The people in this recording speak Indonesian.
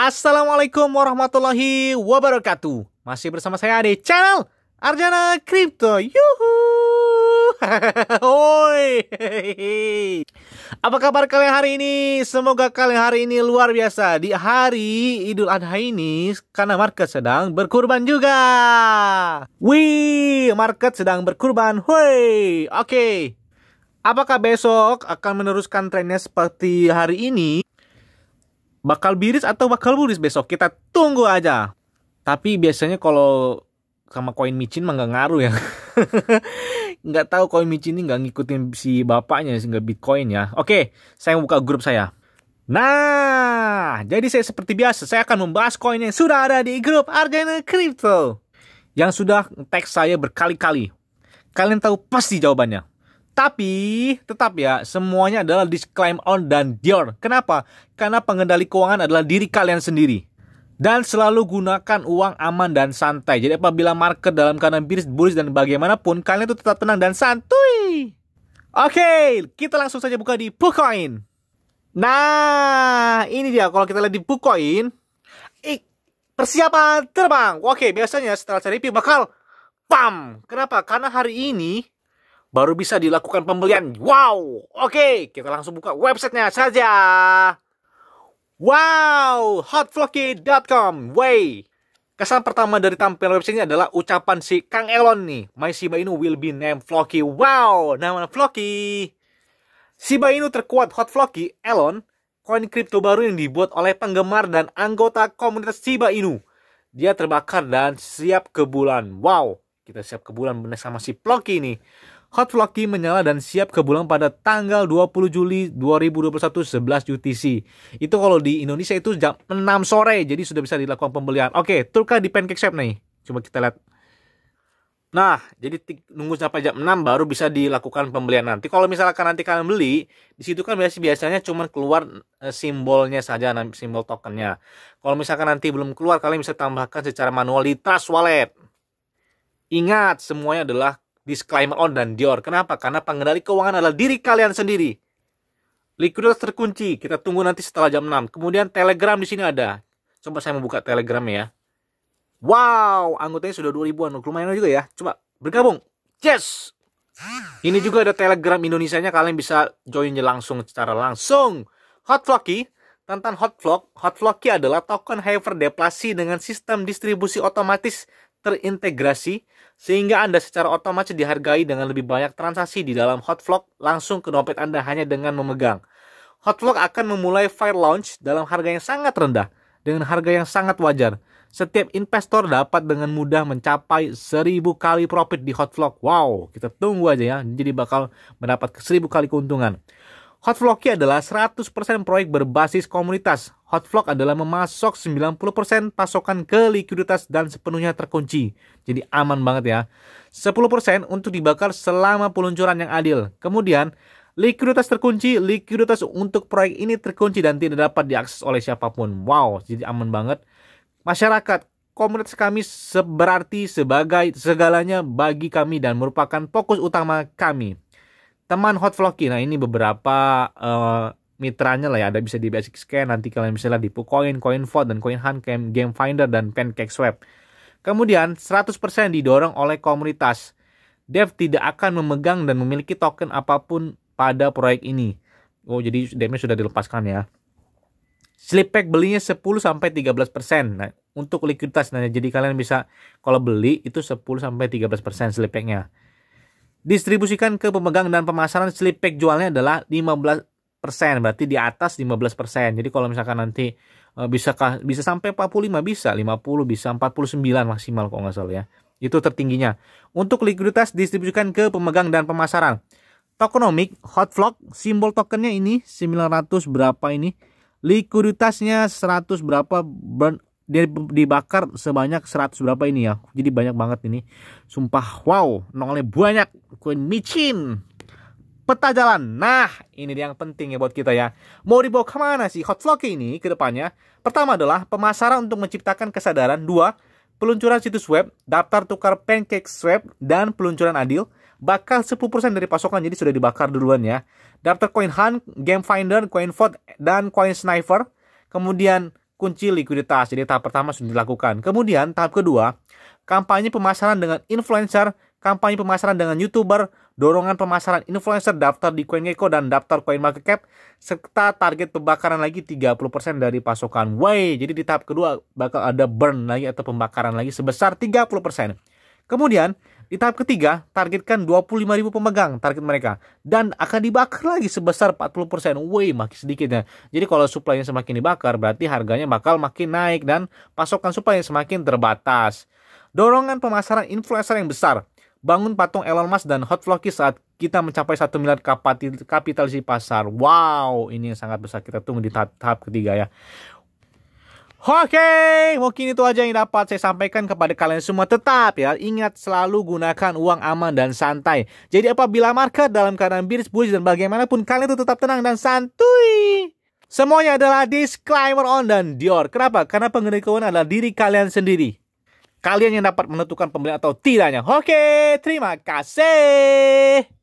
Assalamualaikum warahmatullahi wabarakatuh. Masih bersama saya di channel Arjana Crypto. Yuhu. Oi. Apa kabar kalian hari ini? Semoga kalian hari ini luar biasa. Di hari Idul Adha ini karena market sedang berkurban juga. Wih, market sedang berkurban. Hoi. Oke. Okay. Apakah besok akan meneruskan trennya seperti hari ini? bakal biris atau bakal buris besok kita tunggu aja tapi biasanya kalau sama koin micin mah nggak ngaruh ya nggak tahu koin micin ini nggak ngikutin si bapaknya sih nggak bitcoin ya oke saya buka grup saya nah jadi saya seperti biasa saya akan membahas koin yang sudah ada di grup Argana Crypto yang sudah teks saya berkali-kali kalian tahu pasti jawabannya tapi, tetap ya, semuanya adalah disclaimer on dan dior. Kenapa? Karena pengendali keuangan adalah diri kalian sendiri. Dan selalu gunakan uang aman dan santai. Jadi apabila market dalam keadaan bearish, bullish, dan bagaimanapun, kalian itu tetap tenang dan santuy. Oke, kita langsung saja buka di Pucoin. Nah, ini dia kalau kita lihat di Pucoin. Ik, persiapan terbang. Oke, biasanya setelah saya review bakal pam. Kenapa? Karena hari ini baru bisa dilakukan pembelian. Wow, oke, kita langsung buka websitenya saja. Wow, hotflocky.com. Way. Kesan pertama dari tampilan websitenya adalah ucapan si Kang Elon nih. My Shiba Inu will be named Flocky. Wow, nama Flocky. Shiba Inu terkuat Hot Flocky, Elon, koin kripto baru yang dibuat oleh penggemar dan anggota komunitas Shiba Inu. Dia terbakar dan siap ke bulan. Wow, kita siap ke bulan benar sama si Flocky nih. Hot Flocky menyala dan siap ke bulan pada tanggal 20 Juli 2021 11 UTC. Itu kalau di Indonesia itu jam 6 sore, jadi sudah bisa dilakukan pembelian. Oke, Turka di Pancake Shop nih. Coba kita lihat. Nah, jadi nunggu sampai jam 6 baru bisa dilakukan pembelian nanti. Kalau misalkan nanti kalian beli, di situ kan biasanya cuma keluar eh, simbolnya saja, simbol tokennya. Kalau misalkan nanti belum keluar, kalian bisa tambahkan secara manual di Trust Wallet. Ingat, semuanya adalah Disclaimer on dan Dior. Kenapa? Karena pengendali keuangan adalah diri kalian sendiri. Likuiditas terkunci. Kita tunggu nanti setelah jam 6. Kemudian Telegram di sini ada. Coba saya membuka Telegram ya. Wow, anggotanya sudah 2000-an. Lumayan juga ya. Coba bergabung. Yes. Ini juga ada Telegram Indonesianya kalian bisa joinnya langsung secara langsung. Hot Tantan Hot tentang Hot Flocky adalah token Hyper deplasi dengan sistem distribusi otomatis terintegrasi sehingga Anda secara otomatis dihargai dengan lebih banyak transaksi di dalam Vlog langsung ke dompet Anda hanya dengan memegang. Vlog akan memulai Fire Launch dalam harga yang sangat rendah dengan harga yang sangat wajar. Setiap investor dapat dengan mudah mencapai 1000 kali profit di Vlog Wow, kita tunggu aja ya. Jadi bakal mendapat 1000 kali keuntungan. Hotvloggy adalah 100% proyek berbasis komunitas. Hotvlog adalah memasok 90% pasokan ke likuiditas dan sepenuhnya terkunci. Jadi aman banget ya. 10% untuk dibakar selama peluncuran yang adil. Kemudian, likuiditas terkunci, likuiditas untuk proyek ini terkunci dan tidak dapat diakses oleh siapapun. Wow, jadi aman banget. Masyarakat, komunitas kami berarti sebagai segalanya bagi kami dan merupakan fokus utama kami teman hot vlogi. Nah, ini beberapa uh, mitranya lah ya. Ada bisa di Basic Scan, nanti kalian bisa lihat di coin vault dan coin hunt Game Finder, dan swap Kemudian 100% didorong oleh komunitas. Dev tidak akan memegang dan memiliki token apapun pada proyek ini. Oh, jadi devnya sudah dilepaskan ya. slip pack belinya 10 sampai 13%. Nah, untuk likuiditas nah jadi kalian bisa kalau beli itu 10 sampai 13% sleep packnya distribusikan ke pemegang dan pemasaran slip pack jualnya adalah 15 persen berarti di atas 15 persen jadi kalau misalkan nanti eh, bisa bisa sampai 45 bisa 50 bisa 49 maksimal kalau nggak salah ya itu tertingginya untuk likuiditas distribusikan ke pemegang dan pemasaran tokenomic vlog simbol tokennya ini 900 berapa ini likuiditasnya 100 berapa burn dia dibakar sebanyak 100 berapa ini ya jadi banyak banget ini sumpah wow nongolnya banyak koin micin peta jalan nah ini yang penting ya buat kita ya mau dibawa kemana sih hot vlog ini ke depannya pertama adalah pemasaran untuk menciptakan kesadaran dua peluncuran situs web daftar tukar pancake swap dan peluncuran adil bakal 10% dari pasokan jadi sudah dibakar duluan ya. Daftar Coin Hunt, Game Finder, Coin Vote, dan Coin Sniper. Kemudian kunci likuiditas. Jadi tahap pertama sudah dilakukan. Kemudian tahap kedua, kampanye pemasaran dengan influencer, kampanye pemasaran dengan YouTuber, dorongan pemasaran influencer daftar di CoinGecko dan daftar CoinMarketCap, serta target pembakaran lagi 30% dari pasokan. Way, jadi di tahap kedua bakal ada burn lagi atau pembakaran lagi sebesar 30%. Kemudian, di tahap ketiga, targetkan 25.000 pemegang target mereka dan akan dibakar lagi sebesar 40%. Woi, makin sedikit ya. Jadi kalau suplainya semakin dibakar berarti harganya bakal makin naik dan pasokan suplainya semakin terbatas. Dorongan pemasaran influencer yang besar bangun patung Elon Musk dan hot Floki saat kita mencapai 1 miliar kapitalisasi pasar. Wow, ini yang sangat besar kita tunggu di tahap, tahap ketiga ya. Oke, okay, mungkin itu aja yang dapat saya sampaikan kepada kalian semua. Tetap ya, ingat selalu gunakan uang aman dan santai. Jadi apabila market dalam keadaan bearish, bullish, dan bagaimanapun, kalian itu tetap tenang dan santuy. Semuanya adalah disclaimer on dan Dior. Kenapa? Karena pengendali keuangan adalah diri kalian sendiri. Kalian yang dapat menentukan pembelian atau tidaknya. Oke, okay, terima kasih.